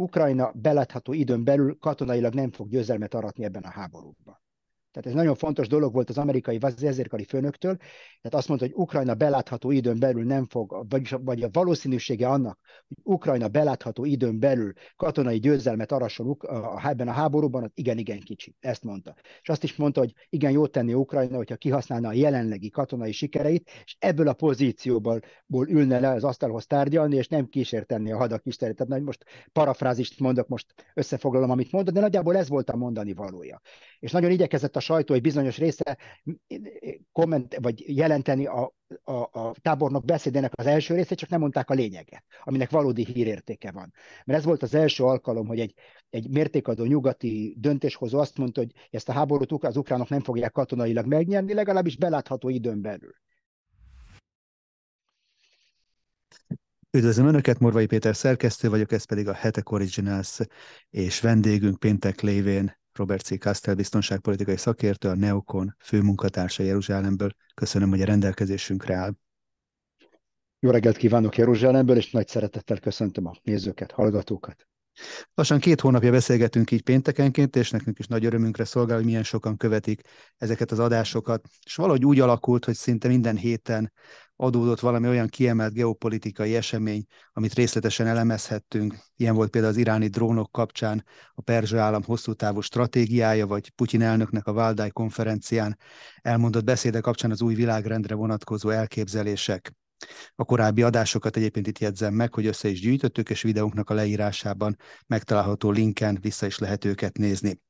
Ukrajna belátható időn belül katonailag nem fog győzelmet aratni ebben a háborúban. Tehát ez nagyon fontos dolog volt az amerikai vezérkari főnöktől, tehát azt mondta, hogy Ukrajna belátható időn belül nem fog, vagyis, vagy a valószínűsége annak, hogy Ukrajna belátható időn belül katonai győzelmet arasol ebben a háborúban, az igen-igen kicsi. Ezt mondta. És azt is mondta, hogy igen, jót tenni Ukrajna, hogyha kihasználna a jelenlegi katonai sikereit, és ebből a pozícióból ülne le az asztalhoz tárgyalni, és nem kísértenni a hadak is Tehát nagy most parafrázist mondok, most összefoglalom, amit mondott, de nagyjából ez volt a mondani valója. És nagyon igyekezett a sajtó egy bizonyos része komment, vagy jelenteni a, a, a tábornok beszédének az első részét, csak nem mondták a lényeget, aminek valódi hírértéke van. Mert ez volt az első alkalom, hogy egy, egy mértékadó nyugati döntéshozó azt mondta, hogy ezt a háborút az ukránok nem fogják katonailag megnyerni, legalábbis belátható időn belül. Üdvözlöm Önöket, Morvai Péter szerkesztő vagyok, ez pedig a Hetek Originals, és vendégünk péntek lévén Robert C. Castell biztonságpolitikai szakértő, a Neokon főmunkatársa Jeruzsálemből. Köszönöm, hogy a rendelkezésünkre áll. Jó reggelt kívánok Jeruzsálemből, és nagy szeretettel köszöntöm a nézőket, hallgatókat. Lassan két hónapja beszélgetünk így péntekenként, és nekünk is nagy örömünkre szolgál, hogy milyen sokan követik ezeket az adásokat. És valahogy úgy alakult, hogy szinte minden héten adódott valami olyan kiemelt geopolitikai esemény, amit részletesen elemezhettünk. Ilyen volt például az iráni drónok kapcsán a Perzsa állam hosszú távú stratégiája, vagy Putyin elnöknek a Valdáj konferencián elmondott beszéde kapcsán az új világrendre vonatkozó elképzelések. A korábbi adásokat egyébként itt jegyzem meg, hogy össze is gyűjtöttük, és videónknak a leírásában megtalálható linken vissza is lehet őket nézni.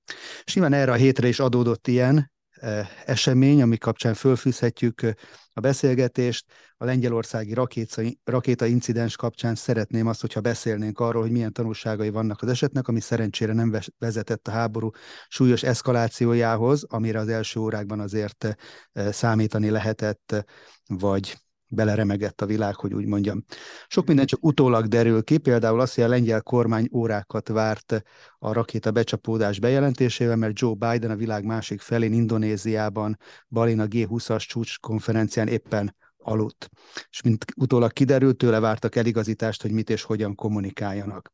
És nyilván erre a hétre is adódott ilyen e, esemény, ami kapcsán fölfűzhetjük e, a beszélgetést. A lengyelországi rakéta, rakéta incidens kapcsán szeretném azt, hogyha beszélnénk arról, hogy milyen tanulságai vannak az esetnek, ami szerencsére nem vezetett a háború súlyos eszkalációjához, amire az első órákban azért e, számítani lehetett, vagy beleremegett a világ, hogy úgy mondjam. Sok minden csak utólag derül ki, például azt, hogy a lengyel kormány órákat várt a rakéta becsapódás bejelentésével, mert Joe Biden a világ másik felén, Indonéziában, Balin a G20-as csúcskonferencián éppen aludt. És mint utólag kiderült, tőle vártak eligazítást, hogy mit és hogyan kommunikáljanak.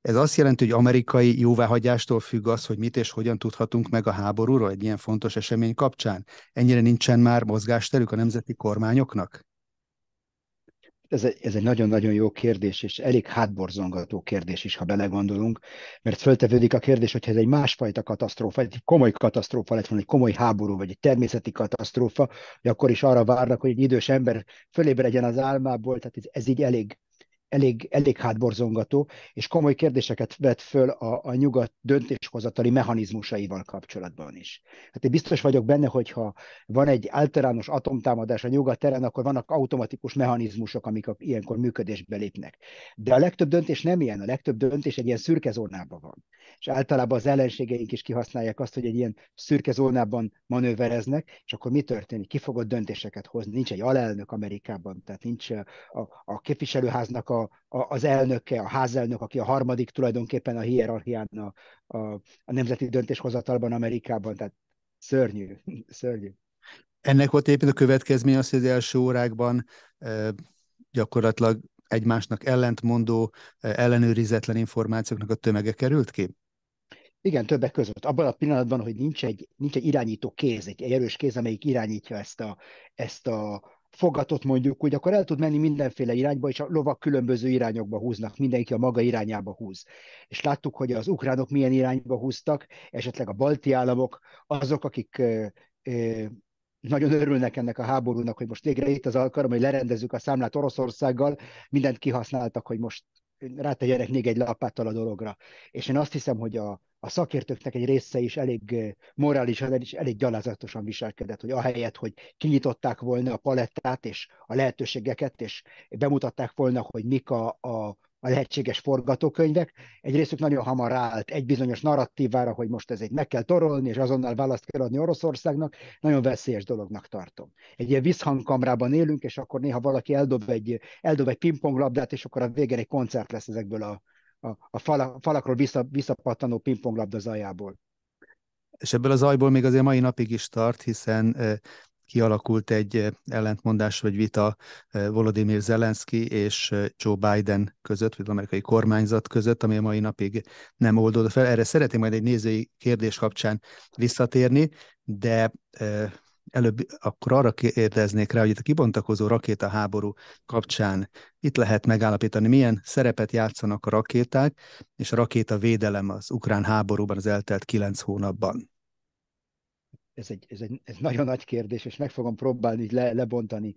Ez azt jelenti, hogy amerikai jóváhagyástól függ az, hogy mit és hogyan tudhatunk meg a háborúról egy ilyen fontos esemény kapcsán. Ennyire nincsen már mozgásterük a nemzeti kormányoknak? ez egy, ez egy nagyon-nagyon jó kérdés, és elég hátborzongató kérdés is, ha belegondolunk, mert föltevődik a kérdés, hogyha ez egy másfajta katasztrófa, egy komoly katasztrófa lett volna, egy komoly háború, vagy egy természeti katasztrófa, hogy akkor is arra várnak, hogy egy idős ember fölébredjen az álmából, tehát ez, ez így elég elég, elég hátborzongató, és komoly kérdéseket vet föl a, a nyugat döntéshozatali mechanizmusaival kapcsolatban is. Hát én biztos vagyok benne, hogyha van egy általános atomtámadás a nyugat terén, akkor vannak automatikus mechanizmusok, amik a, ilyenkor működésbe lépnek. De a legtöbb döntés nem ilyen, a legtöbb döntés egy ilyen szürke zónában van. És általában az ellenségeink is kihasználják azt, hogy egy ilyen szürke zónában manővereznek, és akkor mi történik? Ki fogod döntéseket hozni? Nincs egy alelnök Amerikában, tehát nincs a, a képviselőháznak a a, az elnöke, a házelnök, aki a harmadik tulajdonképpen a hierarchián a, a, a nemzeti döntéshozatalban Amerikában, tehát szörnyű, szörnyű. Ennek volt éppen a következmény az, hogy az első órákban gyakorlatilag egymásnak ellentmondó, ellenőrizetlen információknak a tömege került ki? Igen, többek között. Abban a pillanatban, hogy nincs egy, nincs egy irányító kéz, egy, egy erős kéz, amelyik irányítja ezt a, ezt a, fogatot mondjuk úgy, akkor el tud menni mindenféle irányba, és a lovak különböző irányokba húznak, mindenki a maga irányába húz. És láttuk, hogy az ukránok milyen irányba húztak, esetleg a balti államok, azok, akik ö, ö, nagyon örülnek ennek a háborúnak, hogy most végre itt az alkalom, hogy lerendezzük a számlát Oroszországgal, mindent kihasználtak, hogy most rátegyenek még egy lapáttal a dologra. És én azt hiszem, hogy a, a szakértőknek egy része is elég eh, morális, is elég gyalázatosan viselkedett, hogy ahelyett, hogy kinyitották volna a palettát és a lehetőségeket, és bemutatták volna, hogy mik a, a, a lehetséges forgatókönyvek. Egy részük nagyon hamar ráállt egy bizonyos narratívára, hogy most ezért meg kell torolni, és azonnal választ kell adni Oroszországnak. Nagyon veszélyes dolognak tartom. Egy ilyen visszhangkamrában élünk, és akkor néha valaki eldob egy, eldob egy pingponglabdát, és akkor a végén egy koncert lesz ezekből a, a, a falak, falakról vissza, visszapattanó pingponglabda zajából. És ebből a zajból még azért mai napig is tart, hiszen eh, kialakult egy eh, ellentmondás vagy vita eh, Volodymyr Zelenszky és eh, Joe Biden között, vagy az amerikai kormányzat között, ami a mai napig nem oldódott fel. Erre szeretném majd egy nézői kérdés kapcsán visszatérni, de előbb akkor arra kérdeznék rá, hogy itt a kibontakozó rakétaháború kapcsán itt lehet megállapítani, milyen szerepet játszanak a rakéták és a rakéta védelem az ukrán háborúban az eltelt kilenc hónapban ez egy, ez egy ez nagyon nagy kérdés, és meg fogom próbálni le, lebontani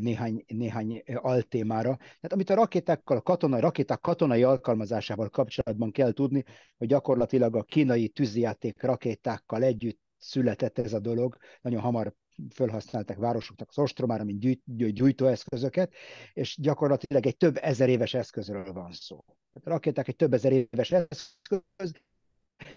néhány, néhány altémára. Tehát amit a rakétákkal, a katonai, rakéták katonai alkalmazásával kapcsolatban kell tudni, hogy gyakorlatilag a kínai tűzijáték rakétákkal együtt született ez a dolog, nagyon hamar felhasználták városoknak az ostromára, mint gyűjt, gyújtóeszközöket, és gyakorlatilag egy több ezer éves eszközről van szó. A rakéták egy több ezer éves eszköz,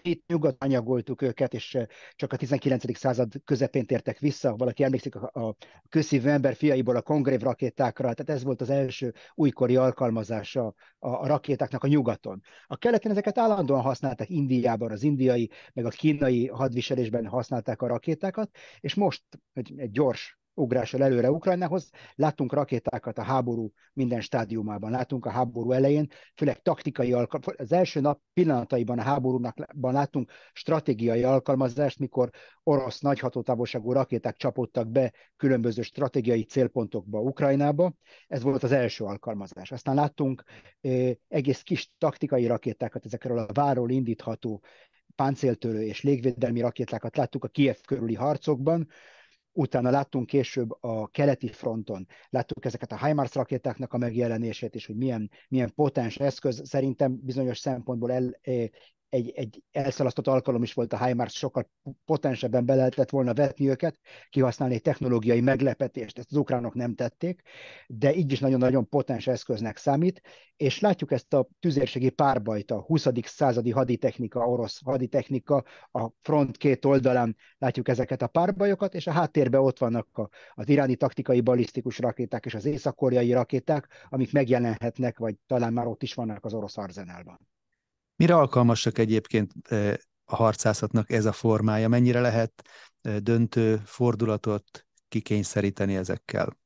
itt nyugat anyagoltuk őket, és eh, csak a 19. század közepén tértek vissza. Valaki emlékszik a, a ember fiaiból a kongrév rakétákra, tehát ez volt az első újkori alkalmazása a, a rakétáknak a nyugaton. A keleten ezeket állandóan használták Indiában, az indiai, meg a kínai hadviselésben használták a rakétákat, és most egy, egy gyors ugrással előre Ukrajnához. Láttunk rakétákat a háború minden stádiumában, láttunk a háború elején, főleg taktikai alkalmaz. Az első nap pillanataiban a háborúban láttunk stratégiai alkalmazást, mikor orosz hatótávolságú rakéták csapódtak be különböző stratégiai célpontokba Ukrajnába. Ez volt az első alkalmazás. Aztán láttunk eh, egész kis taktikai rakétákat, ezekről a váról indítható páncéltörő és légvédelmi rakétákat láttuk a Kiev körüli harcokban, Utána láttunk később a keleti fronton, láttuk ezeket a HIMARS rakétáknak a megjelenését, és hogy milyen, milyen potens eszköz, szerintem bizonyos szempontból el, egy, egy elszalasztott alkalom is volt a HIMARS, sokkal potensebben be lehetett volna vetni őket, kihasználni egy technológiai meglepetést, ezt az ukránok nem tették, de így is nagyon-nagyon potens eszköznek számít, és látjuk ezt a tüzérségi párbajt, a 20. századi haditechnika, orosz haditechnika, a front két oldalán látjuk ezeket a párbajokat, és a háttérben ott vannak a, az iráni taktikai balisztikus rakéták és az észak-koreai rakéták, amik megjelenhetnek, vagy talán már ott is vannak az orosz arzenálban. Mire alkalmasak egyébként e, a harcászatnak ez a formája? Mennyire lehet e, döntő fordulatot kikényszeríteni ezekkel?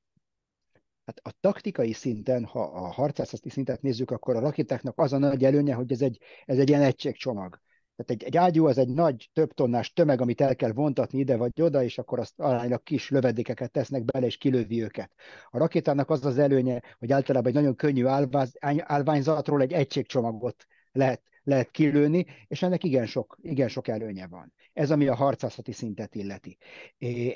Hát a taktikai szinten, ha a harcászati szintet nézzük, akkor a rakétáknak az a nagy előnye, hogy ez egy, ez egy ilyen egységcsomag. Tehát egy, egy ágyú az egy nagy, több tonnás tömeg, amit el kell vontatni ide vagy oda, és akkor azt aránylag kis lövedékeket tesznek bele, és kilövi őket. A rakétának az az előnye, hogy általában egy nagyon könnyű állváz, állványzatról egy egységcsomagot lehet lehet kilőni, és ennek igen sok, igen sok előnye van. Ez, ami a harcászati szintet illeti.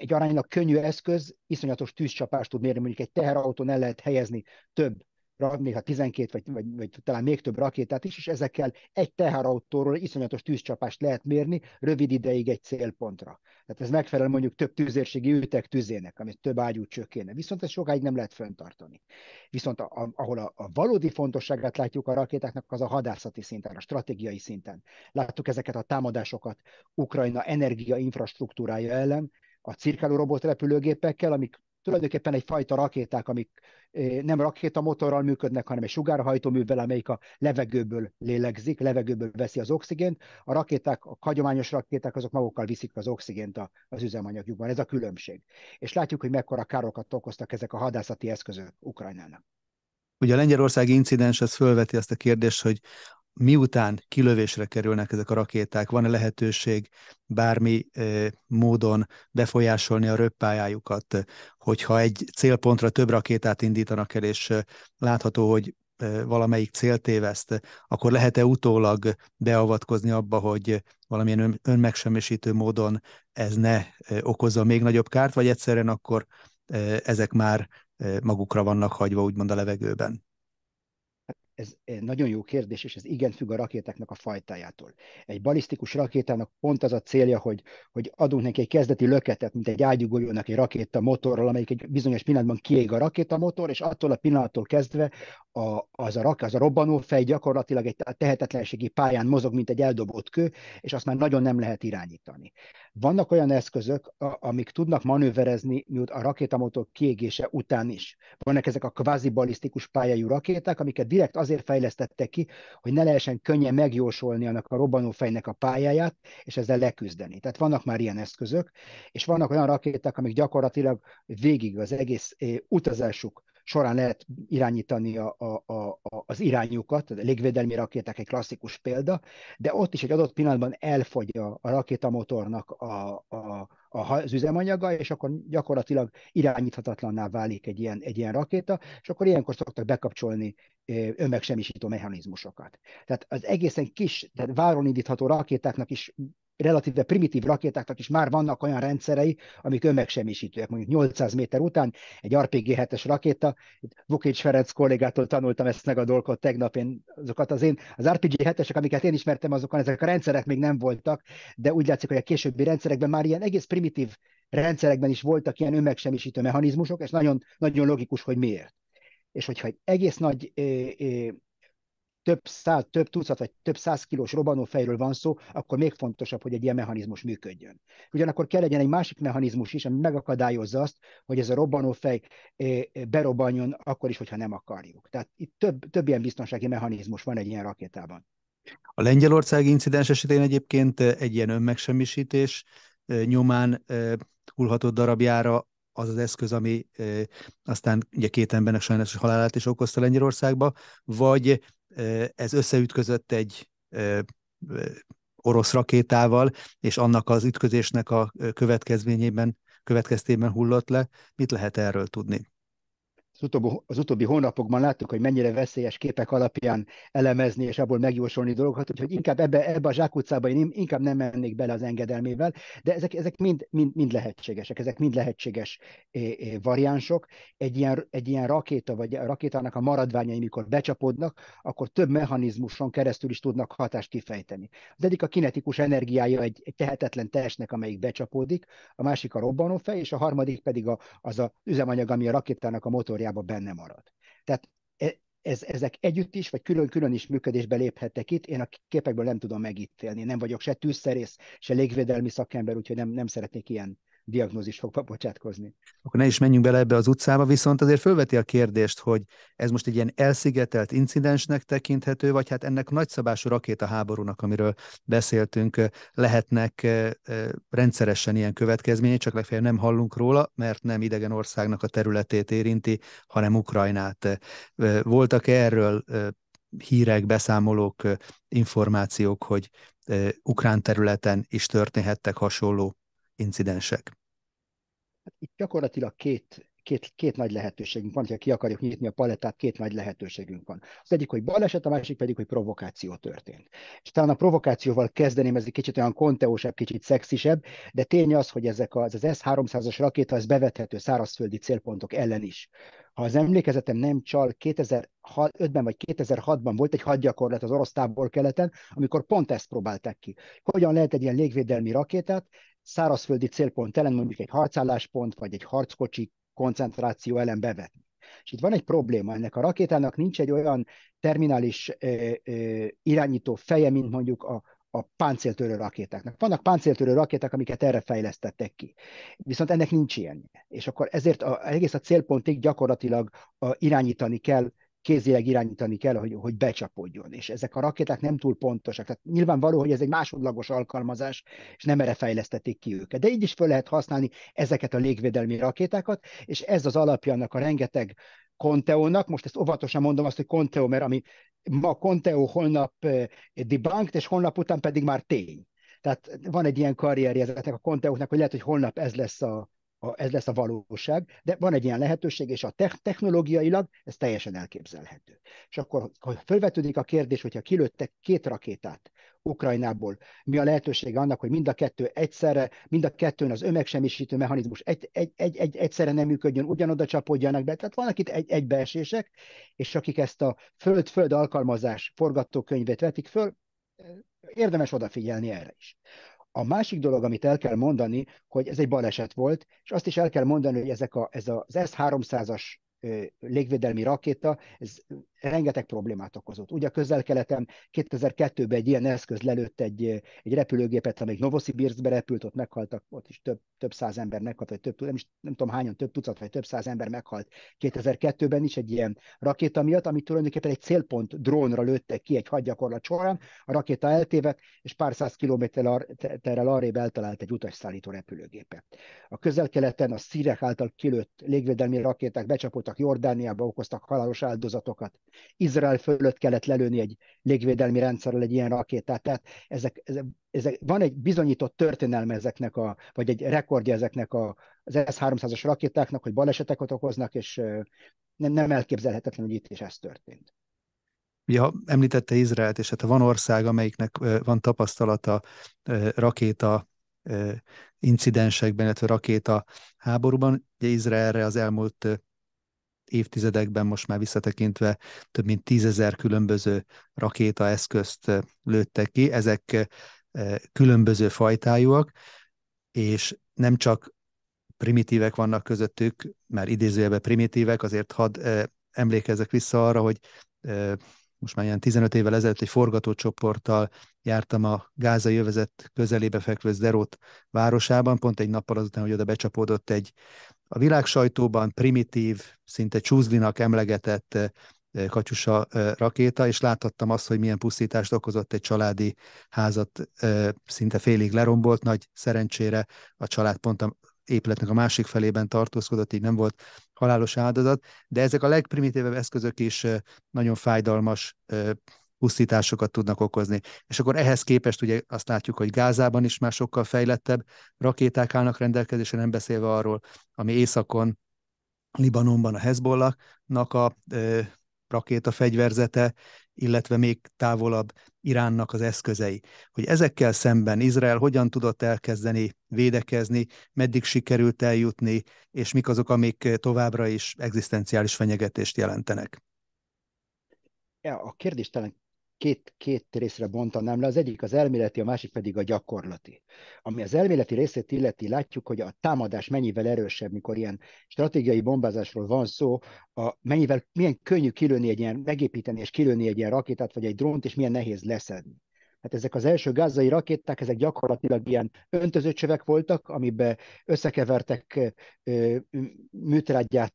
Egy aránylag könnyű eszköz, iszonyatos tűzcsapást tud mérni, mondjuk egy teherautón el lehet helyezni több néha hát 12 vagy, vagy, vagy talán még több rakétát is, és ezekkel egy teherautóról iszonyatos tűzcsapást lehet mérni rövid ideig egy célpontra. Tehát ez megfelel mondjuk több tűzérségi ütek tüzének, amit több ágyú csökkéne. Viszont ez sokáig nem lehet fenntartani. Viszont a, a, ahol a, a valódi fontosságát látjuk a rakétáknak, az a hadászati szinten, a stratégiai szinten. Láttuk ezeket a támadásokat Ukrajna energia infrastruktúrája ellen, a cirkáló robotrepülőgépekkel, amik tulajdonképpen egyfajta rakéták, amik eh, nem rakétamotorral működnek, hanem egy sugárhajtóművel, amelyik a levegőből lélegzik, levegőből veszi az oxigént. A rakéták, a hagyományos rakéták, azok magukkal viszik az oxigént az üzemanyagjukban. Ez a különbség. És látjuk, hogy mekkora károkat okoztak ezek a hadászati eszközök Ukrajnának. Ugye a lengyelországi incidens az fölveti azt a kérdést, hogy miután kilövésre kerülnek ezek a rakéták, van-e lehetőség bármi módon befolyásolni a röppályájukat, hogyha egy célpontra több rakétát indítanak el, és látható, hogy valamelyik céltéveszt, akkor lehet-e utólag beavatkozni abba, hogy valamilyen önmegsemmisítő módon ez ne okozza még nagyobb kárt, vagy egyszerűen akkor ezek már magukra vannak hagyva, úgymond a levegőben? ez eh, nagyon jó kérdés, és ez igen függ a rakétáknak a fajtájától. Egy balisztikus rakétának pont az a célja, hogy, hogy adunk neki egy kezdeti löketet, mint egy ágyugoljónak egy rakéta motorral, amelyik egy bizonyos pillanatban kiég a rakéta motor és attól a pillanattól kezdve a, az, a rak, az a fej gyakorlatilag egy tehetetlenségi pályán mozog, mint egy eldobott kő, és azt már nagyon nem lehet irányítani. Vannak olyan eszközök, amik tudnak manőverezni miután a rakétamotor kiégése után is. Vannak ezek a kvázi balisztikus pályájú rakéták, amiket direkt az azért fejlesztette ki, hogy ne lehessen könnyen megjósolni annak a robbanófejnek a pályáját, és ezzel leküzdeni. Tehát vannak már ilyen eszközök, és vannak olyan rakéták, amik gyakorlatilag végig az egész eh, utazásuk során lehet irányítani a, a, a, az irányukat, a légvédelmi rakéták egy klasszikus példa, de ott is egy adott pillanatban elfogy a, a rakétamotornak a, a, az üzemanyaga, és akkor gyakorlatilag irányíthatatlanná válik egy ilyen, egy ilyen rakéta, és akkor ilyenkor szoktak bekapcsolni önmegsemmisítő mechanizmusokat. Tehát az egészen kis, tehát váron indítható rakétáknak is relatíve primitív rakétáknak is már vannak olyan rendszerei, amik önmegsemmisítőek. Mondjuk 800 méter után egy RPG-7-es rakéta, itt Ferenc kollégától tanultam ezt meg a dolgot tegnap, én azokat az én, az RPG-7-esek, amiket én ismertem, azokon ezek a rendszerek még nem voltak, de úgy látszik, hogy a későbbi rendszerekben már ilyen egész primitív rendszerekben is voltak ilyen önmegsemmisítő mechanizmusok, és nagyon, nagyon logikus, hogy miért. És hogyha egy egész nagy több száz, több tucat vagy több száz kilós robbanófejről van szó, akkor még fontosabb, hogy egy ilyen mechanizmus működjön. Ugyanakkor kell legyen egy másik mechanizmus is, ami megakadályozza azt, hogy ez a robbanófej eh, eh, berobbanjon akkor is, hogyha nem akarjuk. Tehát itt több, több ilyen biztonsági mechanizmus van egy ilyen rakétában. A Lengyelország incidens esetén egyébként eh, egy ilyen önmegsemmisítés nyomán hullhatott darabjára az az eszköz, ami aztán ugye két embernek sajnos halálát is okozta Lengyelországba, vagy ez összeütközött egy orosz rakétával, és annak az ütközésnek a következményében, következtében hullott le. Mit lehet erről tudni? az utóbbi, az utóbbi hónapokban láttuk, hogy mennyire veszélyes képek alapján elemezni és abból megjósolni dolgokat, úgyhogy inkább ebbe, ebbe a zsákutcába én inkább nem mennék bele az engedelmével, de ezek, ezek mind, mind, mind lehetségesek, ezek mind lehetséges variánsok. Egy ilyen, egy ilyen rakéta, vagy a rakétának a maradványai, mikor becsapódnak, akkor több mechanizmuson keresztül is tudnak hatást kifejteni. Az egyik a kinetikus energiája egy, egy tehetetlen testnek, amelyik becsapódik, a másik a robbanófej, és a harmadik pedig a, az a üzemanyag, ami a rakétának a motorja valójában benne marad. Tehát e, ez, ezek együtt is, vagy külön-külön is működésbe léphettek itt, én a képekből nem tudom megítélni, nem vagyok se tűzszerész, se légvédelmi szakember, úgyhogy nem, nem szeretnék ilyen diagnózis fog bocsátkozni. Akkor ne is menjünk bele ebbe az utcába, viszont azért fölveti a kérdést, hogy ez most egy ilyen elszigetelt incidensnek tekinthető, vagy hát ennek nagyszabású rakétaháborúnak, amiről beszéltünk, eh, lehetnek eh, eh, rendszeresen ilyen következményei, csak legfeljebb nem hallunk róla, mert nem idegen országnak a területét érinti, hanem Ukrajnát. Voltak -e erről hírek, beszámolók, információk, hogy ukrán területen is történhettek hasonló incidensek? Hát itt gyakorlatilag két, két, két nagy lehetőségünk van, ha ki akarjuk nyitni a palettát, két nagy lehetőségünk van. Az egyik, hogy baleset, a másik pedig, hogy provokáció történt. És talán a provokációval kezdeném, ez egy kicsit olyan konteósebb, kicsit szexisebb, de tény az, hogy ezek az, az S-300-as rakéta, ez bevethető szárazföldi célpontok ellen is ha az emlékezetem nem csal, 2005-ben vagy 2006-ban volt egy hadgyakorlat az orosz tábor keleten, amikor pont ezt próbálták ki. Hogyan lehet egy ilyen légvédelmi rakétát szárazföldi célpont ellen mondjuk egy harcálláspont vagy egy harckocsi koncentráció ellen bevetni. És itt van egy probléma, ennek a rakétának nincs egy olyan terminális ö, ö, irányító feje, mint mondjuk a, a páncéltörő rakétáknak. Vannak páncéltörő rakéták, amiket erre fejlesztettek ki. Viszont ennek nincs ilyen. És akkor ezért a, egész a célpontig gyakorlatilag a, irányítani kell kézileg irányítani kell, hogy, hogy becsapódjon. És ezek a rakéták nem túl pontosak. Tehát nyilvánvaló, hogy ez egy másodlagos alkalmazás, és nem erre fejlesztették ki őket. De így is fel lehet használni ezeket a légvédelmi rakétákat, és ez az alapja annak a rengeteg Conteónak, most ezt óvatosan mondom azt, hogy Conteó, mert ami ma Conteó, holnap eh, debunked, és holnap után pedig már tény. Tehát van egy ilyen karrierje ezeknek a Conteóknak, hogy lehet, hogy holnap ez lesz a, a, ez lesz a valóság, de van egy ilyen lehetőség, és a te- technológiailag ez teljesen elképzelhető. És akkor ha felvetődik a kérdés, hogyha kilőttek két rakétát Ukrajnából, mi a lehetőség annak, hogy mind a kettő egyszerre, mind a kettőn az ömegsemmisítő mechanizmus egy, egy, egy, egy, egyszerre nem működjön, ugyanoda csapódjanak be, tehát vannak itt egy, egybeesések, és akik ezt a föld-föld alkalmazás forgatókönyvet vetik föl, érdemes odafigyelni erre is. A másik dolog, amit el kell mondani, hogy ez egy baleset volt, és azt is el kell mondani, hogy ezek a, ez az S-300-as légvédelmi rakéta, ez rengeteg problémát okozott. Ugye a közel-keleten 2002-ben egy ilyen eszköz lelőtt egy, egy repülőgépet, amelyik Novosibirskbe repült, ott meghaltak, ott is több, több száz ember meghalt, vagy több, nem, is, nem tudom hányan, több tucat, vagy több száz ember meghalt. 2002-ben is egy ilyen rakéta miatt, amit tulajdonképpen egy célpont drónra lőttek ki egy hadgyakorlat során, a rakéta eltévedt, és pár száz kilométerrel arrébb eltalált egy utasszállító repülőgépet. A közel-keleten a szírek által kilőtt légvédelmi rakéták becsapottak Jordániába, okoztak halálos áldozatokat. Izrael fölött kellett lelőni egy légvédelmi rendszerrel egy ilyen rakétát. Tehát ezek, ezek, ezek, van egy bizonyított történelme ezeknek, a, vagy egy rekordja ezeknek a, az S-300-as rakétáknak, hogy baleseteket okoznak, és nem, nem elképzelhetetlen, hogy itt is ez történt. Ja, említette Izraelt, és hát van ország, amelyiknek van tapasztalata rakéta incidensekben, illetve rakéta háborúban. Ugye Izraelre az elmúlt évtizedekben most már visszatekintve több mint tízezer különböző rakétaeszközt lőttek ki, ezek különböző fajtájúak, és nem csak primitívek vannak közöttük, már idézőjelben primitívek, azért hadd emlékezek vissza arra, hogy most már ilyen 15 évvel ezelőtt egy forgatócsoporttal jártam a gázai övezet közelébe fekvő Zderót városában, pont egy nappal azután, hogy oda becsapódott egy a világ sajtóban primitív, szinte csúzlinak emlegetett eh, kacsusa eh, rakéta, és láthattam azt, hogy milyen pusztítást okozott egy családi házat, eh, szinte félig lerombolt, nagy szerencsére a család pont a épületnek a másik felében tartózkodott, így nem volt halálos áldozat, de ezek a legprimitívebb eszközök is nagyon fájdalmas pusztításokat tudnak okozni. És akkor ehhez képest ugye azt látjuk, hogy Gázában is már sokkal fejlettebb rakéták állnak rendelkezésre, nem beszélve arról, ami északon, Libanonban a Hezbollahnak a ö, rakéta fegyverzete, illetve még távolabb Iránnak az eszközei. Hogy ezekkel szemben Izrael hogyan tudott elkezdeni védekezni, meddig sikerült eljutni, és mik azok, amik továbbra is egzisztenciális fenyegetést jelentenek? Ja, a kérdés talán két, két részre bontanám le, az egyik az elméleti, a másik pedig a gyakorlati. Ami az elméleti részét illeti, látjuk, hogy a támadás mennyivel erősebb, mikor ilyen stratégiai bombázásról van szó, a, mennyivel, milyen könnyű kilőni egy ilyen, megépíteni és kilőni egy ilyen rakétát vagy egy drónt, és milyen nehéz leszedni. Hát ezek az első gázai rakéták, ezek gyakorlatilag ilyen öntöző csövek voltak, amiben összekevertek műtrágyát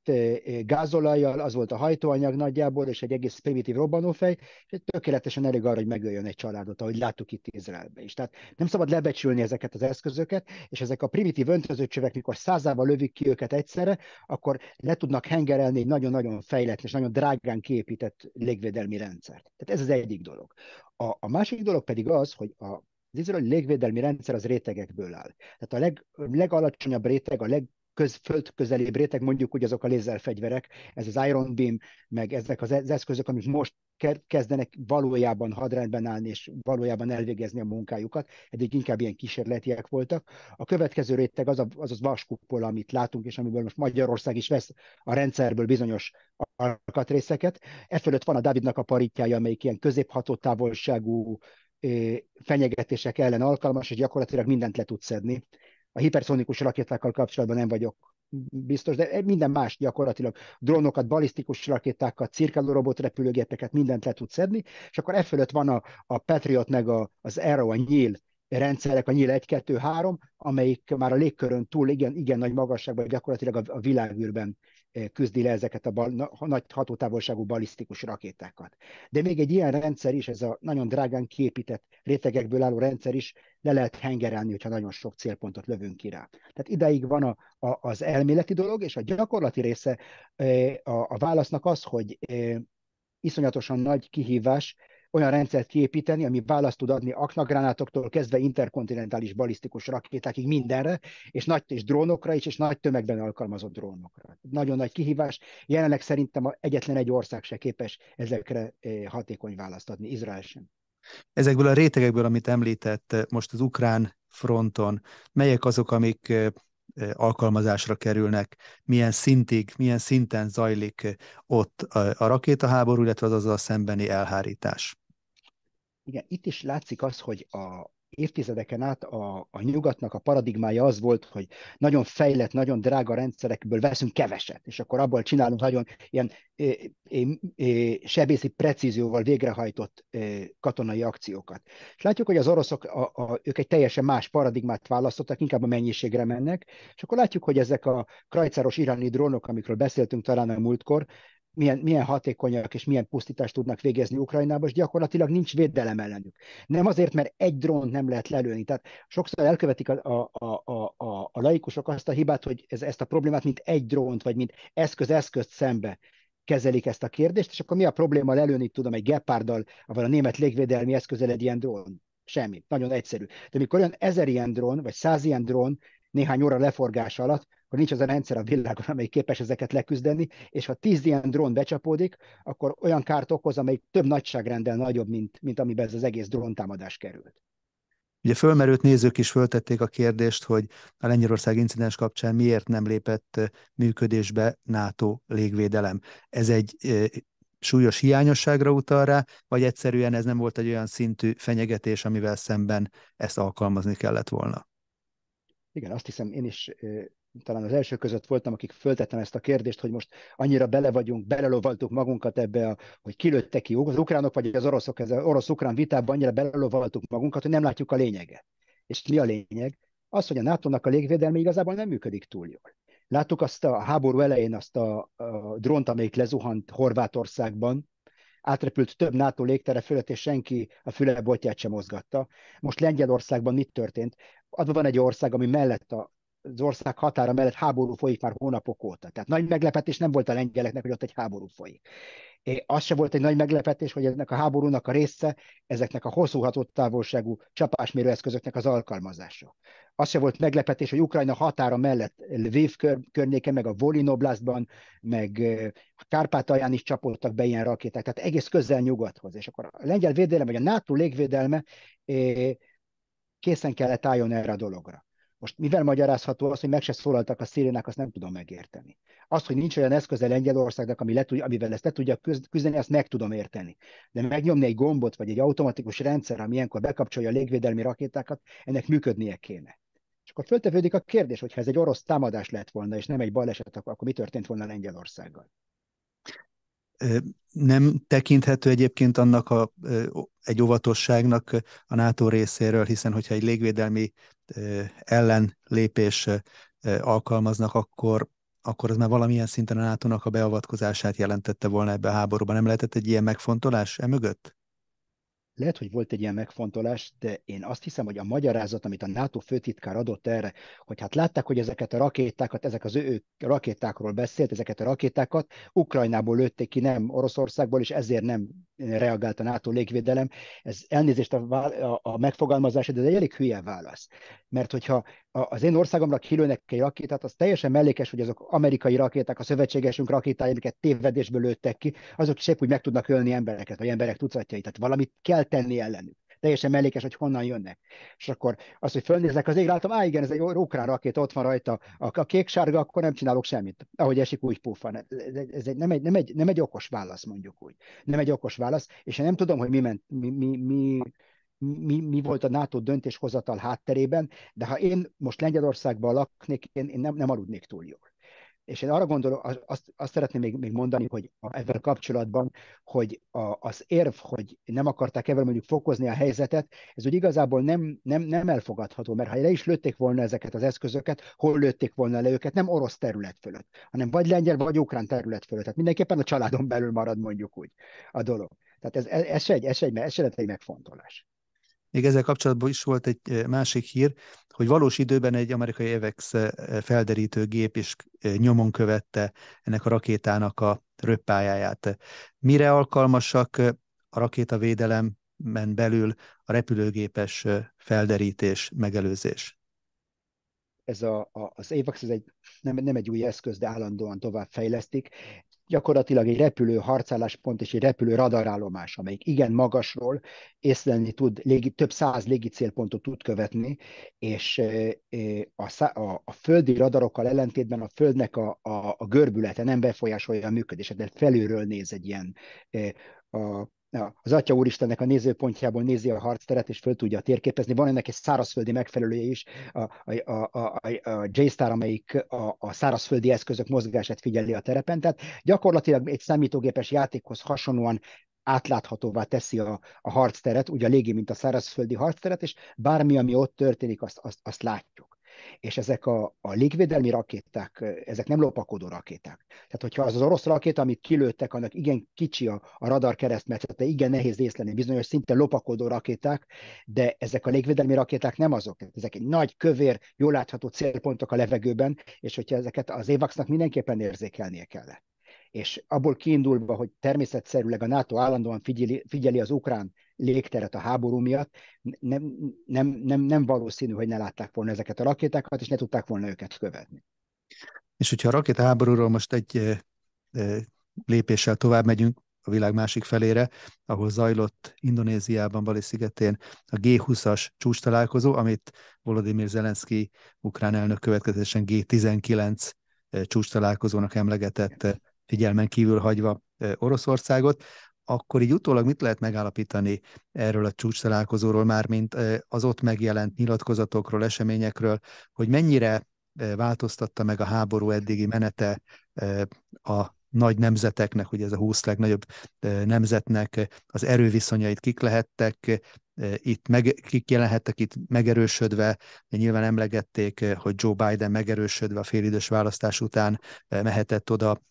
gázolajjal, az volt a hajtóanyag nagyjából, és egy egész primitív robbanófej, és tökéletesen elég arra, hogy megöljön egy családot, ahogy láttuk itt Izraelben is. Tehát nem szabad lebecsülni ezeket az eszközöket, és ezek a primitív öntöző csövek, mikor százával lövik ki őket egyszerre, akkor le tudnak hengerelni egy nagyon-nagyon fejlett és nagyon drágán kiépített légvédelmi rendszert. Tehát ez az egyik dolog. A, a másik dolog pedig az, hogy a az izraeli légvédelmi rendszer az rétegekből áll. Tehát a leg, legalacsonyabb réteg, a leg, közelébb réteg, mondjuk úgy azok a lézerfegyverek, ez az Iron Beam, meg ezek az e-, eszközök, amik most kezdenek valójában hadrendben állni, és valójában elvégezni a munkájukat, eddig inkább ilyen kísérletiek voltak. A következő réteg az a, az, az vaskupola, amit látunk, és amiből most Magyarország is vesz a rendszerből bizonyos alkatrészeket. E fölött van a Dávidnak a paritjája, amelyik ilyen középható távolságú fenyegetések ellen alkalmas, és gyakorlatilag mindent le tud szedni. A hiperszonikus rakétákkal kapcsolatban nem vagyok biztos, de minden más gyakorlatilag. Drónokat, balisztikus rakétákat, cirkáló repülőgépeket mindent le tud szedni, és akkor e fölött van a, a Patriot meg a, az Arrow, a nyíl rendszerek, a nyíl 1, 2, 3, amelyik már a légkörön túl igen, igen nagy magasságban gyakorlatilag a, a világűrben Eh, küzdi le ezeket a bal, na, nagy hatótávolságú balisztikus rakétákat. De még egy ilyen rendszer is, ez a nagyon drágán képített rétegekből álló rendszer is le lehet hengerelni, hogyha nagyon sok célpontot lövünk ki rá. Tehát ideig van a, a, az elméleti dolog, és a gyakorlati része eh, a, a válasznak az, hogy eh, iszonyatosan nagy kihívás olyan rendszert kiépíteni, ami választ tud adni aknagránátoktól kezdve interkontinentális balisztikus rakétákig mindenre, és nagy és drónokra is, és nagy tömegben alkalmazott drónokra. Nagyon nagy kihívás. Jelenleg szerintem egyetlen egy ország se képes ezekre eh, hatékony választ adni, Izrael sem. Ezekből a rétegekből, amit említett eh, most az ukrán fronton, melyek azok, amik eh, alkalmazásra kerülnek, milyen szintig, milyen szinten zajlik ott a rakétaháború, illetve az azzal szembeni elhárítás. Igen, itt is látszik az, hogy a évtizedeken át a, a nyugatnak a paradigmája az volt, hogy nagyon fejlett, nagyon drága rendszerekből veszünk keveset, és akkor abból csinálunk nagyon ilyen é, é, é, sebészi precízióval végrehajtott é, katonai akciókat. És látjuk, hogy az oroszok, a, a, ők egy teljesen más paradigmát választottak, inkább a mennyiségre mennek, és akkor látjuk, hogy ezek a krajcáros iráni drónok, amikről beszéltünk talán a múltkor, milyen, milyen hatékonyak és milyen pusztítást tudnak végezni Ukrajnába, és gyakorlatilag nincs védelem ellenük. Nem azért, mert egy drónt nem lehet lelőni. Tehát sokszor elkövetik a, a, a, a, a laikusok azt a hibát, hogy ez, ezt a problémát, mint egy drónt, vagy mint eszköz-eszközt szembe kezelik ezt a kérdést, és akkor mi a probléma lelőni, tudom, egy gepárdal, vagy a német légvédelmi eszközzel egy ilyen drón? Semmi. Nagyon egyszerű. De mikor olyan ezer ilyen drón, vagy száz ilyen drón néhány óra leforgása alatt, akkor nincs az a rendszer a világon, amelyik képes ezeket leküzdeni, és ha tíz ilyen drón becsapódik, akkor olyan kárt okoz, amelyik több nagyságrendel nagyobb, mint, mint amiben ez az egész dróntámadás került. Ugye fölmerült nézők is föltették a kérdést, hogy a Lengyelország incidens kapcsán miért nem lépett eh, működésbe NATO légvédelem. Ez egy eh, súlyos hiányosságra utal rá, vagy egyszerűen ez nem volt egy olyan szintű fenyegetés, amivel szemben ezt alkalmazni kellett volna? Igen, azt hiszem én is eh, talán az első között voltam, akik föltettem ezt a kérdést, hogy most annyira bele vagyunk, belelovaltuk magunkat ebbe, a, hogy kilőtte ki az ukránok, vagy az oroszok, ez az orosz-ukrán vitában annyira belelovaltuk magunkat, hogy nem látjuk a lényeget. És mi a lényeg? Az, hogy a NATO-nak a légvédelme igazából nem működik túl jól. Láttuk azt a háború elején azt a, a drónt, amelyik lezuhant Horvátországban, átrepült több NATO légtere fölött, és senki a füle botját sem mozgatta. Most Lengyelországban mit történt? Adva van egy ország, ami mellett a az ország határa mellett háború folyik már hónapok óta. Tehát nagy meglepetés nem volt a lengyeleknek, hogy ott egy háború folyik. É, az se volt egy nagy meglepetés, hogy ennek a háborúnak a része ezeknek a hosszú hatott csapásmérőeszközöknek az alkalmazása. Az se volt meglepetés, hogy Ukrajna határa mellett Lviv kör, környéke, meg a Volinoblastban, meg a Kárpátalján is csapódtak be ilyen rakéták, tehát egész közel nyugathoz. És akkor a lengyel védelem, vagy a NATO légvédelme készen kellett álljon erre a dologra. Most mivel magyarázható az, hogy meg se szólaltak a szélénák, azt nem tudom megérteni. Az, hogy nincs olyan eszköze Lengyelországnak, ami le tudja, amivel ezt le tudja küzdeni, azt meg tudom érteni. De megnyomni egy gombot, vagy egy automatikus rendszer, ami ilyenkor bekapcsolja a légvédelmi rakétákat, ennek működnie kéne. És akkor föltevődik a kérdés, hogy ha ez egy orosz támadás lett volna, és nem egy baleset, akkor mi történt volna Lengyelországgal? Nem tekinthető egyébként annak a, egy óvatosságnak a NATO részéről, hiszen hogyha egy légvédelmi ellenlépés alkalmaznak, akkor, akkor az már valamilyen szinten a nato a beavatkozását jelentette volna ebbe a háborúban. Nem lehetett egy ilyen megfontolás e mögött? lehet, hogy volt egy ilyen megfontolás, de én azt hiszem, hogy a magyarázat, amit a NATO főtitkár adott erre, hogy hát látták, hogy ezeket a rakétákat, ezek az ő, ő rakétákról beszélt, ezeket a rakétákat Ukrajnából lőtték ki, nem Oroszországból, és ezért nem reagált a NATO légvédelem. Ez elnézést a, a, a megfogalmazás, de ez egy elég hülye válasz. Mert hogyha az én országomra kilőnek egy rakétát, az teljesen mellékes, hogy azok amerikai rakéták, a szövetségesünk rakétái, amiket tévedésből lőttek ki, azok is épp úgy meg tudnak ölni embereket, vagy emberek tucatjait. Tehát valamit kell tenni ellenük. Teljesen mellékes, hogy honnan jönnek. És akkor az, hogy fölnéznek az ég, látom, á igen, ez egy ukrán rakéta, ott van rajta a kék-sárga, akkor nem csinálok semmit. Ahogy esik, úgy puffan. Ez egy, nem, egy, nem, egy, nem egy okos válasz, mondjuk úgy. Nem egy okos válasz, és én nem tudom, hogy mi, ment, mi, mi, mi mi, mi volt a NATO döntéshozatal hátterében, de ha én most Lengyelországban laknék, én, én nem, nem aludnék túl jól. És én arra gondolok, azt, azt szeretném még, még mondani, hogy ezzel kapcsolatban, hogy a, az érv, hogy nem akarták ebben mondjuk fokozni a helyzetet, ez úgy igazából nem, nem, nem elfogadható, mert ha le is lőtték volna ezeket az eszközöket, hol lőtték volna le őket, nem orosz terület fölött, hanem vagy lengyel, vagy ukrán terület fölött. Tehát mindenképpen a családon belül marad mondjuk úgy a dolog. Tehát ez, ez, ez se egy, ez se egy, ez se egy megfontolás. Még ezzel kapcsolatban is volt egy másik hír, hogy valós időben egy amerikai EVEX felderítő gép is nyomon követte ennek a rakétának a röppájáját. Mire alkalmasak a rakétavédelemben belül a repülőgépes felderítés, megelőzés? ez a, a, az EVEX ez egy, nem, nem egy új eszköz, de állandóan tovább fejlesztik gyakorlatilag egy repülő harcálláspont és egy repülő radarállomás, amelyik igen magasról észlelni tud, légi, több száz légi célpontot tud követni, és a, a, a földi radarokkal ellentétben a földnek a, a, a görbülete nem befolyásolja a működését, de felülről néz egy ilyen a, az Atya Úristennek a nézőpontjából nézi a harcteret, és föl tudja térképezni. Van ennek egy szárazföldi megfelelője is, a, a, a, a, a J-Star, amelyik a, a szárazföldi eszközök mozgását figyeli a terepen. Tehát gyakorlatilag egy számítógépes játékhoz hasonlóan átláthatóvá teszi a, a harcteret, ugye a légi, mint a szárazföldi harcteret, és bármi, ami ott történik, azt, azt, azt látjuk. És ezek a, a légvédelmi rakéták, ezek nem lopakodó rakéták. Tehát, hogyha az az orosz rakéta, amit kilőttek, annak igen kicsi a, a radar keresztmetszete, hát igen nehéz észlelni, bizonyos szinten lopakodó rakéták, de ezek a légvédelmi rakéták nem azok. Ezek egy nagy, kövér, jól látható célpontok a levegőben, és hogyha ezeket az évaxnak mindenképpen érzékelnie kellett és abból kiindulva, hogy természetszerűleg a NATO állandóan figyeli, figyeli az ukrán légteret a háború miatt, nem, nem, nem, nem valószínű, hogy ne látták volna ezeket a rakétákat, és ne tudták volna őket követni. És hogyha a rakétaháborúról most egy eh, eh, lépéssel tovább megyünk a világ másik felére, ahol zajlott Indonéziában, Bali szigetén a G20-as csúcs találkozó, amit Volodymyr Zelenszky ukrán elnök következésen G19 eh, csúcs találkozónak emlegetett figyelmen kívül hagyva Oroszországot, akkor így utólag mit lehet megállapítani erről a csúcs találkozóról, már mint az ott megjelent nyilatkozatokról, eseményekről, hogy mennyire változtatta meg a háború eddigi menete a nagy nemzeteknek, ugye ez a 20 legnagyobb nemzetnek az erőviszonyait kik lehettek, itt meg, kik jelenhettek itt megerősödve, nyilván emlegették, hogy Joe Biden megerősödve a félidős választás után mehetett oda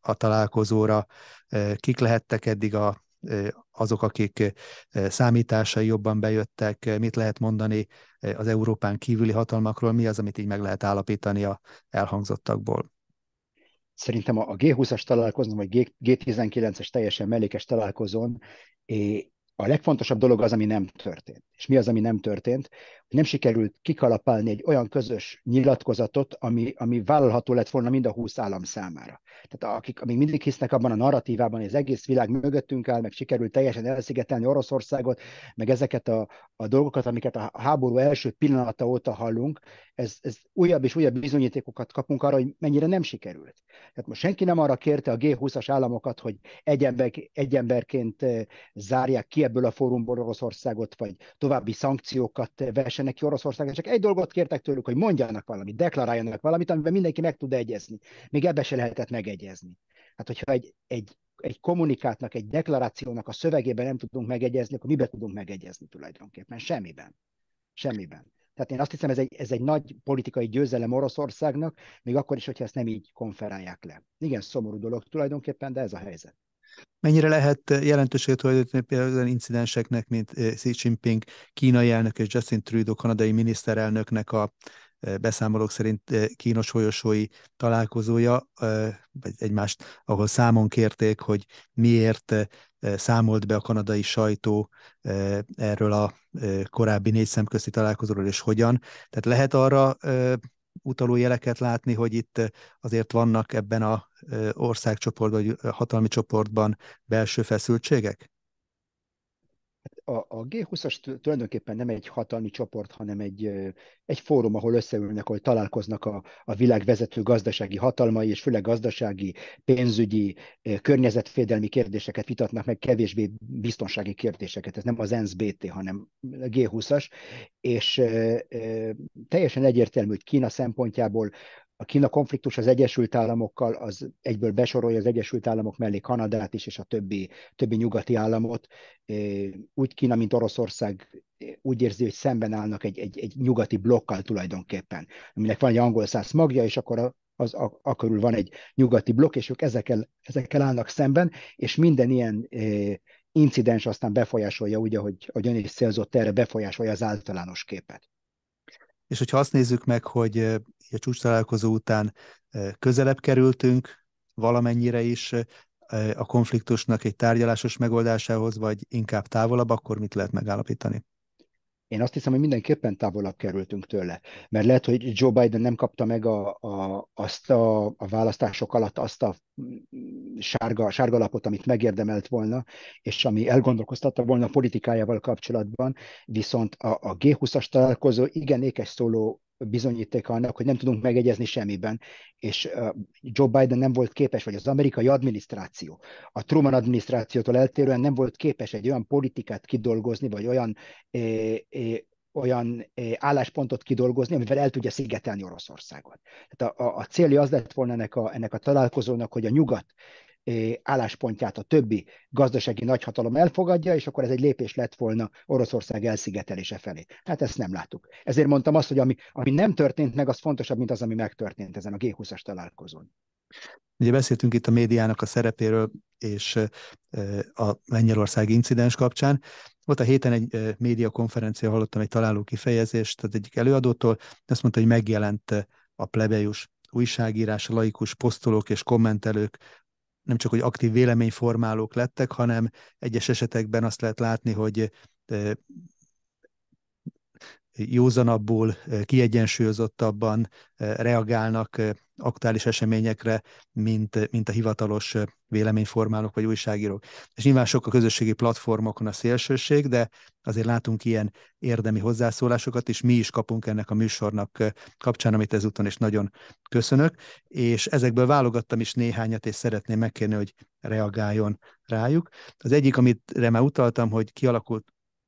a találkozóra, kik lehettek eddig a, azok, akik számításai jobban bejöttek, mit lehet mondani az Európán kívüli hatalmakról, mi az, amit így meg lehet állapítani a elhangzottakból? szerintem a G20-as találkozón, vagy G19-es teljesen mellékes találkozón a legfontosabb dolog az, ami nem történt. És mi az, ami nem történt? Hogy nem sikerült kikalapálni egy olyan közös nyilatkozatot, ami, ami vállalható lett volna mind a 20 állam számára tehát akik még mindig hisznek abban a narratívában, hogy az egész világ mögöttünk áll, meg sikerült teljesen elszigetelni Oroszországot, meg ezeket a, a dolgokat, amiket a háború első pillanata óta hallunk, ez, ez újabb és újabb bizonyítékokat kapunk arra, hogy mennyire nem sikerült. Tehát most senki nem arra kérte a G20-as államokat, hogy egy, ember, egy emberként eh, zárják ki ebből a fórumból Oroszországot, vagy további szankciókat vessenek ki Oroszországot, csak egy dolgot kértek tőlük, hogy mondjanak valamit, deklaráljanak valamit, amiben mindenki meg tud egyezni. Még ebbe se lehetett meg megegyezni. Hát, hogyha egy, egy, egy kommunikátnak, egy deklarációnak a szövegében nem tudunk megegyezni, akkor miben tudunk megegyezni tulajdonképpen? Semmiben. Semmiben. Tehát én azt hiszem, ez egy, ez egy nagy politikai győzelem Oroszországnak, még akkor is, hogyha ezt nem így konferálják le. Igen, szomorú dolog tulajdonképpen, de ez a helyzet. Mennyire lehet jelentőséget tulajdonítani például olyan incidenseknek, mint eh, Xi Jinping kínai elnök és Justin Trudeau kanadai miniszterelnöknek a beszámolók szerint kínos folyosói találkozója, vagy egymást, ahol számon kérték, hogy miért számolt be a kanadai sajtó erről a korábbi négy szemközti találkozóról, és hogyan. Tehát lehet arra utaló jeleket látni, hogy itt azért vannak ebben a országcsoportban, vagy hatalmi csoportban belső feszültségek? a, a G20-as tulajdonképpen nem egy hatalmi csoport, hanem egy, egy fórum, ahol összeülnek, ahol találkoznak a, a világ vezető gazdasági hatalmai, és főleg gazdasági, pénzügyi, környezetvédelmi kérdéseket vitatnak meg, kevésbé biztonsági kérdéseket. Ez nem az ENSZ BT, hanem a G20-as, és e, e, teljesen egyértelmű, hogy Kína szempontjából a Kína konfliktus az Egyesült Államokkal, az egyből besorolja az Egyesült Államok mellé Kanadát is, és a többi, többi nyugati államot. Úgy Kína, mint Oroszország úgy érzi, hogy szemben állnak egy, egy, egy nyugati blokkal tulajdonképpen, aminek van egy angol száz magja, és akkor a az a, a körül van egy nyugati blokk, és ők ezekkel, ezekkel állnak szemben, és minden ilyen e, incidens aztán befolyásolja, ugye, hogy a gyönyörű is célzott erre, befolyásolja az általános képet. És hogyha azt nézzük meg, hogy eh, a csúcs találkozó után eh, közelebb kerültünk valamennyire is eh, a konfliktusnak egy tárgyalásos megoldásához, vagy inkább távolabb, akkor mit lehet megállapítani? én azt hiszem, hogy mindenképpen távolabb kerültünk tőle. Mert lehet, hogy Joe Biden nem kapta meg a, a, azt a, a választások alatt azt a mm, sárga, sárga lapot, amit megérdemelt volna, és ami elgondolkoztatta volna a politikájával kapcsolatban, viszont a, a G20-as találkozó igen ékes szóló bizonyíték annak, hogy nem tudunk megegyezni semmiben, és Joe Biden nem volt képes, vagy az amerikai adminisztráció, a Truman adminisztrációtól eltérően nem volt képes egy olyan politikát kidolgozni, vagy olyan é, é, olyan álláspontot kidolgozni, amivel el tudja szigetelni Oroszországot. Tehát a, a, a célja az lett volna ennek a, ennek a találkozónak, hogy a nyugat álláspontját a többi gazdasági nagyhatalom elfogadja, és akkor ez egy lépés lett volna Oroszország elszigetelése felé. Hát ezt nem láttuk. Ezért mondtam azt, hogy ami, ami nem történt meg, az fontosabb, mint az, ami megtörtént ezen a G20-as találkozón. Ugye beszéltünk itt a médiának a szerepéről és a Lengyelország incidens kapcsán. Ott a héten egy médiakonferencia hallottam egy találó kifejezést az egyik előadótól, azt mondta, hogy megjelent a plebejus újságírás, laikus posztolók és kommentelők nem csak, hogy aktív véleményformálók lettek, hanem egyes esetekben azt lehet látni, hogy eh, józanabbul, eh, kiegyensúlyozottabban eh, reagálnak eh, aktuális eseményekre, mint, mint a hivatalos véleményformálók vagy újságírók. És nyilván sok a közösségi platformokon a szélsőség, de azért látunk ilyen érdemi hozzászólásokat, és mi is kapunk ennek a műsornak kapcsán, amit ezúton is nagyon köszönök. És ezekből válogattam is néhányat, és szeretném megkérni, hogy reagáljon rájuk. Az egyik, amit már utaltam, hogy kialakult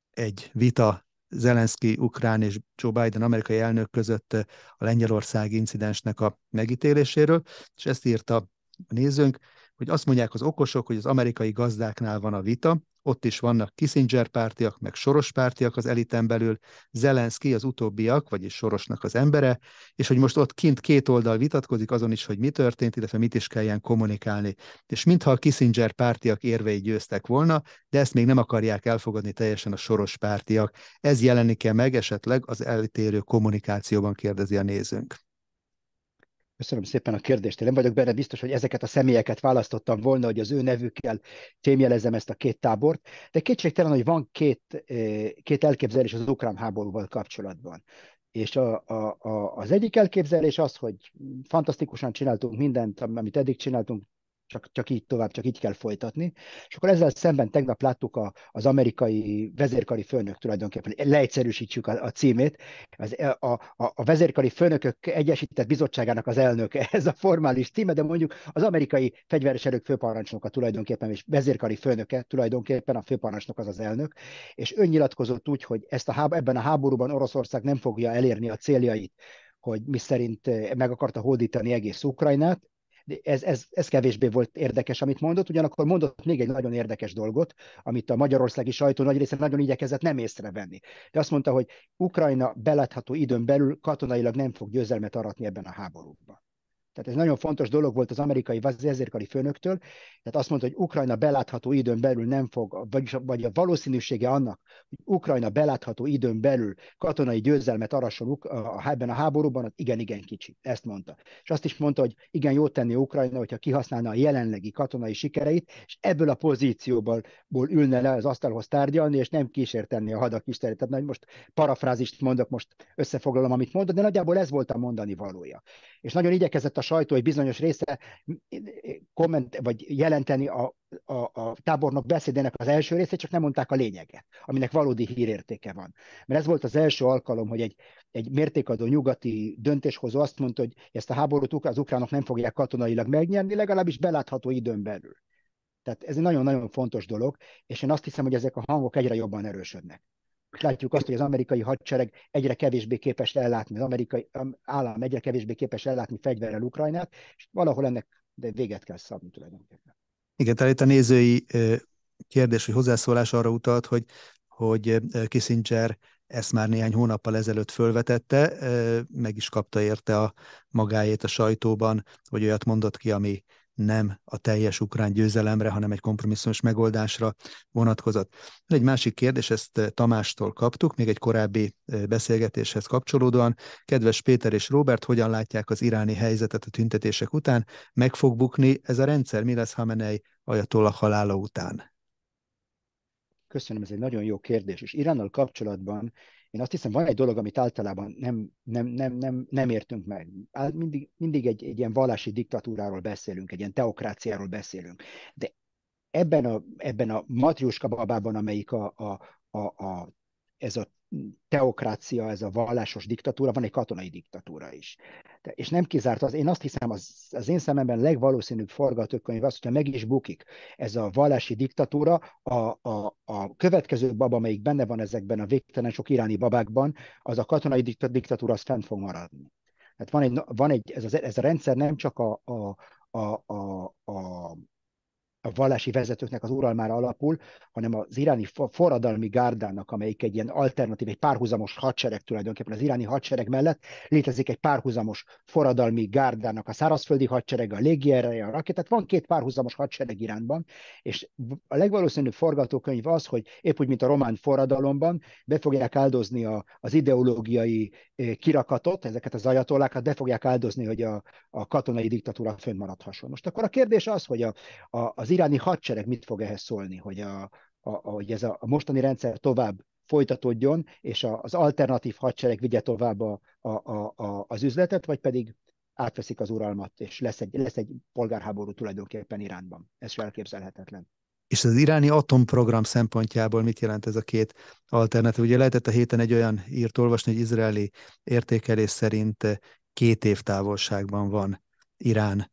egy vita Zelenszky ukrán és Joe Biden amerikai elnök között a lengyelországi incidensnek a megítéléséről, és ezt írta a nézőnk, hogy azt mondják az okosok, hogy az amerikai gazdáknál van a vita, ott is vannak Kissinger pártiak, meg Soros pártiak az eliten belül, Zelenszky az utóbbiak, vagyis Sorosnak az embere, és hogy most ott kint két oldal vitatkozik azon is, hogy mi történt, illetve mit is kell ilyen kommunikálni. És mintha a Kissinger pártiak érvei győztek volna, de ezt még nem akarják elfogadni teljesen a Soros pártiak. Ez jelenik-e meg esetleg az eltérő kommunikációban, kérdezi a nézőnk. Köszönöm szépen a kérdést. Én nem vagyok benne biztos, hogy ezeket a személyeket választottam volna, hogy az ő nevükkel témjelezem ezt a két tábort, de kétségtelen, hogy van két, eh, két elképzelés az ukrán háborúval kapcsolatban. És a, a, a, az egyik elképzelés az, hogy fantasztikusan csináltunk mindent, amit eddig csináltunk, csak, csak így tovább, csak így kell folytatni. És akkor ezzel szemben tegnap láttuk a, az amerikai vezérkari főnök tulajdonképpen, leegyszerűsítsük a, a címét, az, e, a, a, a vezérkari főnökök Egyesített Bizottságának az elnöke, ez a formális címe, de mondjuk az amerikai fegyveres erők főparancsnoka tulajdonképpen, és vezérkari főnöke tulajdonképpen, a főparancsnok az az elnök, és önnyilatkozott úgy, hogy ezt a, há, ebben a háborúban Oroszország nem fogja elérni a céljait, hogy mi szerint meg akarta hódítani egész Ukrajnát, ez, ez, ez kevésbé volt érdekes, amit mondott, ugyanakkor mondott még egy nagyon érdekes dolgot, amit a magyarországi sajtó nagy része nagyon igyekezett nem észrevenni. De azt mondta, hogy Ukrajna belátható időn belül katonailag nem fog győzelmet aratni ebben a háborúban. Tehát ez nagyon fontos dolog volt az amerikai vezérkari főnöktől. Tehát azt mondta, hogy Ukrajna belátható időn belül nem fog, vagyis vagy a valószínűsége annak, hogy Ukrajna belátható időn belül katonai győzelmet arasson ebben a háborúban, az igen, igen kicsi. Ezt mondta. És azt is mondta, hogy igen, jót tenni Ukrajna, hogyha kihasználna a jelenlegi katonai sikereit, és ebből a pozícióból ülne le az asztalhoz tárgyalni, és nem kísértenni a hadak is Tehát nagy most parafrázist mondok, most összefoglalom, amit mondott, de nagyjából ez volt a mondani valója. És nagyon igyekezett a sajtó egy bizonyos része komment, vagy jelenteni a, a, a tábornok beszédének az első részét, csak nem mondták a lényeget, aminek valódi hírértéke van. Mert ez volt az első alkalom, hogy egy, egy mértékadó nyugati döntéshozó azt mondta, hogy ezt a háborút az ukránok nem fogják katonailag megnyerni, legalábbis belátható időn belül. Tehát ez egy nagyon-nagyon fontos dolog, és én azt hiszem, hogy ezek a hangok egyre jobban erősödnek látjuk azt, hogy az amerikai hadsereg egyre kevésbé képes ellátni, az amerikai állam egyre kevésbé képes ellátni fegyverrel Ukrajnát, és valahol ennek véget kell szabni tulajdonképpen. Igen, tehát itt a nézői kérdés, hogy hozzászólás arra utalt, hogy, hogy Kissinger ezt már néhány hónappal ezelőtt fölvetette, meg is kapta érte a magáét a sajtóban, hogy olyat mondott ki, ami nem a teljes ukrán győzelemre, hanem egy kompromisszumos megoldásra vonatkozott. Egy másik kérdés, ezt eh, Tamástól kaptuk, még egy korábbi eh, beszélgetéshez kapcsolódóan. Kedves Péter és Robert, hogyan látják az iráni helyzetet a tüntetések után? Meg fog bukni ez a rendszer? Mi lesz Hamenei a halála után? Köszönöm, ez egy nagyon jó kérdés. És Iránnal kapcsolatban én azt hiszem, van egy dolog, amit általában nem, nem, nem, nem, nem értünk meg. Mindig, mindig egy, egy ilyen vallási diktatúráról beszélünk, egy ilyen teokráciáról beszélünk. De ebben a, ebben a matriuska babában, amelyik a, a, a, a, ez a teokrácia, ez a vallásos diktatúra, van egy katonai diktatúra is. De, és nem kizárt az, én azt hiszem, az, az én szememben legvalószínűbb forgatókönyv az, hogyha meg is bukik ez a vallási diktatúra, a, a, a következő baba, amelyik benne van ezekben a végtelen sok iráni babákban, az a katonai diktatúra, az fent fog maradni. Tehát van egy, van egy ez, a, ez a rendszer nem csak a, a, a, a, a a vallási vezetőknek az uralmára alapul, hanem az iráni forradalmi gárdának, amelyik egy ilyen alternatív, egy párhuzamos hadsereg tulajdonképpen az iráni hadsereg mellett létezik egy párhuzamos forradalmi gárdának, a szárazföldi hadsereg, a légierre a rakétát, van két párhuzamos hadsereg Iránban, és a legvalószínűbb forgatókönyv az, hogy épp úgy, mint a román forradalomban, be fogják áldozni a, az ideológiai kirakatot, ezeket az ajatolákat, be fogják áldozni, hogy a, a katonai diktatúra fönnmaradhasson. Most akkor a kérdés az, hogy a, a, az iráni hadsereg mit fog ehhez szólni, hogy, a, a, hogy ez a, mostani rendszer tovább folytatódjon, és a, az alternatív hadsereg vigye tovább a, a, a, az üzletet, vagy pedig átveszik az uralmat, és lesz egy, lesz egy polgárháború tulajdonképpen Iránban. Ez sem elképzelhetetlen. És az iráni atomprogram szempontjából mit jelent ez a két alternatív? Ugye lehetett a héten egy olyan írt olvasni, hogy izraeli értékelés szerint két év távolságban van Irán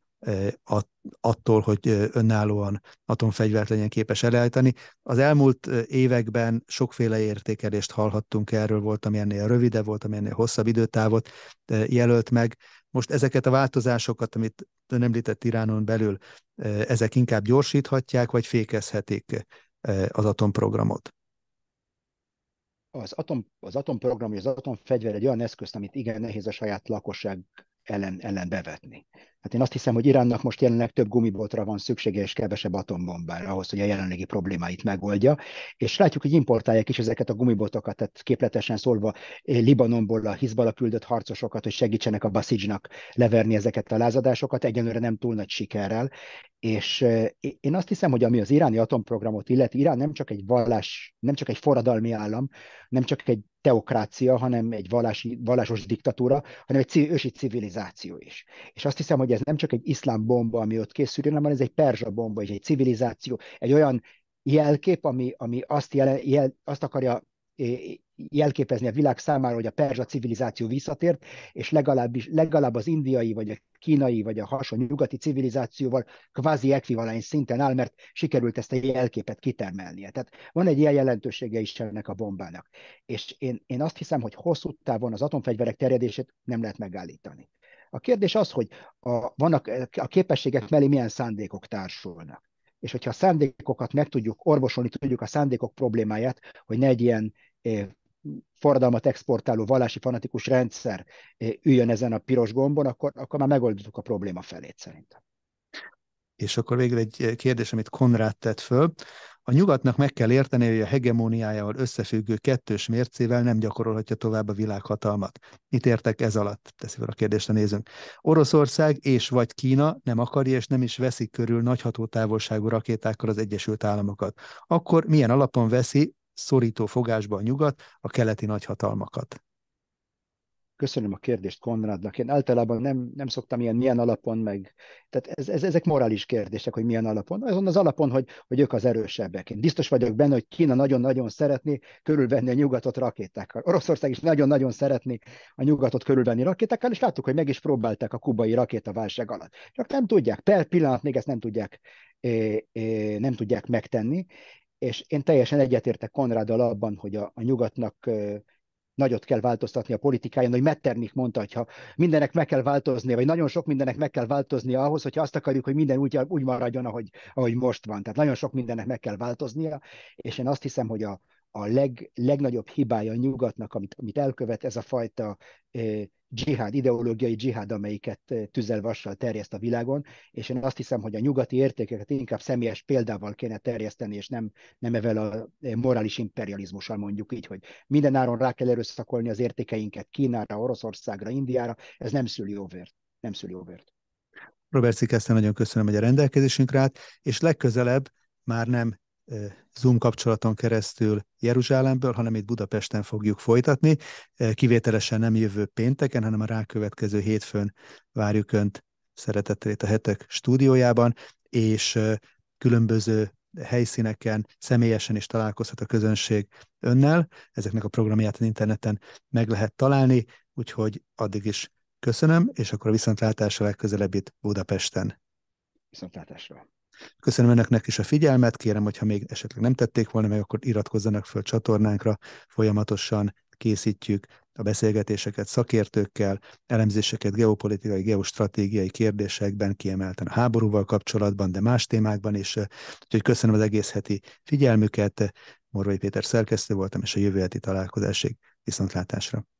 attól, hogy önállóan atomfegyvert legyen képes elejteni. Az elmúlt években sokféle értékelést hallhattunk erről, volt, ami ennél rövidebb, volt, ami ennél hosszabb időtávot jelölt meg. Most ezeket a változásokat, amit ön említett Iránon belül, ezek inkább gyorsíthatják, vagy fékezhetik az atomprogramot? Az, atom, az atomprogram az atomfegyver egy olyan eszköz, amit igen nehéz a saját lakosság ellen, ellen bevetni. Hát én azt hiszem, hogy Iránnak most jelenleg több gumibotra van szüksége és kevesebb atombombára ahhoz, hogy a jelenlegi problémáit megoldja. És látjuk, hogy importálják is ezeket a gumibotokat, tehát képletesen szólva eh, Libanonból a Hizbala küldött harcosokat, hogy segítsenek a Basijnak leverni ezeket a lázadásokat, egyenlőre nem túl nagy sikerrel. És eh, én azt hiszem, hogy ami az iráni atomprogramot illeti, Irán nem csak egy vallás, nem csak egy forradalmi állam, nem csak egy teokrácia, hanem egy vallási, vallásos diktatúra, hanem egy civil, ősi civilizáció is. És azt hiszem, hogy ez nem csak egy iszlám bomba, ami ott készül, hanem ez egy perzsa bomba, és egy civilizáció, egy olyan jelkép, ami, ami azt, jelen, jel, azt akarja jelképezni a világ számára, hogy a perzsa civilizáció visszatért, és legalább, legalább az indiai, vagy a kínai, vagy a hasonló nyugati civilizációval kvázi ekvivalens szinten áll, mert sikerült ezt a jelképet kitermelnie. Tehát van egy ilyen jelentősége is ennek a bombának. És én, én azt hiszem, hogy hosszú távon az atomfegyverek terjedését nem lehet megállítani. A kérdés az, hogy a, vannak a képességek mellé milyen szándékok társulnak és hogyha a szándékokat meg tudjuk orvosolni, tudjuk a szándékok problémáját, hogy ne egy ilyen eh, forradalmat exportáló vallási fanatikus rendszer eh, üljön ezen a piros gombon, akkor, akkor már megoldottuk a probléma felét szerintem. És akkor végül egy eh, kérdés, amit Konrád tett föl. A nyugatnak meg kell érteni, hogy a hegemóniájával összefüggő kettős mércével nem gyakorolhatja tovább a világhatalmat. Mit értek ez alatt? Teszi fel a kérdést a nézőnk. Oroszország és vagy Kína nem akarja és nem is veszik körül nagy hatótávolságú rakétákkal az Egyesült Államokat. Akkor milyen alapon veszi szorító fogásba a nyugat, a keleti nagyhatalmakat. Köszönöm a kérdést Konradnak. Én általában nem, nem szoktam ilyen milyen alapon meg. Tehát ez, ez, ezek morális kérdések, hogy milyen alapon. Azon az alapon, hogy, hogy ők az erősebbek. Én biztos vagyok benne, hogy Kína nagyon-nagyon szeretné körülvenni a nyugatot rakétákkal. Oroszország is nagyon-nagyon szeretné a nyugatot körülvenni rakétákkal, és láttuk, hogy meg is próbálták a kubai rakétaválság alatt. Csak nem tudják, per pillanat még ezt nem tudják, é, eh, é, eh, nem tudják megtenni és én teljesen egyetértek Konráddal abban, hogy a, a nyugatnak nagyot kell változtatni a politikáján, hogy Metternich mondta, hogy ha mindenek meg kell változnia, vagy nagyon sok mindenek meg kell változnia ahhoz, hogyha azt akarjuk, hogy minden úgy, úgy maradjon, ahogy, ahogy most van. Tehát nagyon sok mindenek meg kell változnia, és én azt hiszem, hogy a, a leg, legnagyobb hibája a nyugatnak, amit, amit elkövet ez a fajta dzsihád, ideológiai dzsihád, amelyiket tüzelvassal terjeszt a világon, és én azt hiszem, hogy a nyugati értékeket inkább személyes példával kéne terjeszteni, és nem, nem evel a morális imperializmussal mondjuk így, hogy minden áron rá kell erőszakolni az értékeinket Kínára, Oroszországra, Indiára, ez nem szül jóvért. Nem szül jóvért. Robert Szikeszten, nagyon köszönöm, hogy a rendelkezésünkre állt, és legközelebb már nem Zoom kapcsolaton keresztül Jeruzsálemből, hanem itt Budapesten fogjuk folytatni. Kivételesen nem jövő pénteken, hanem a rákövetkező hétfőn várjuk Önt szeretettel itt a hetek stúdiójában, és különböző helyszíneken személyesen is találkozhat a közönség önnel. Ezeknek a programját az interneten meg lehet találni, úgyhogy addig is köszönöm, és akkor a viszontlátásra legközelebb itt Budapesten. Viszontlátásra! Köszönöm önöknek is a figyelmet, kérem, hogyha még esetleg nem tették volna meg, akkor iratkozzanak föl csatornánkra, folyamatosan készítjük a beszélgetéseket szakértőkkel, elemzéseket geopolitikai, geostratégiai kérdésekben, kiemelten a háborúval kapcsolatban, de más témákban is. Úgyhogy köszönöm az egész heti figyelmüket. Morvai Péter szerkesztő voltam, és a jövő heti találkozásig viszontlátásra.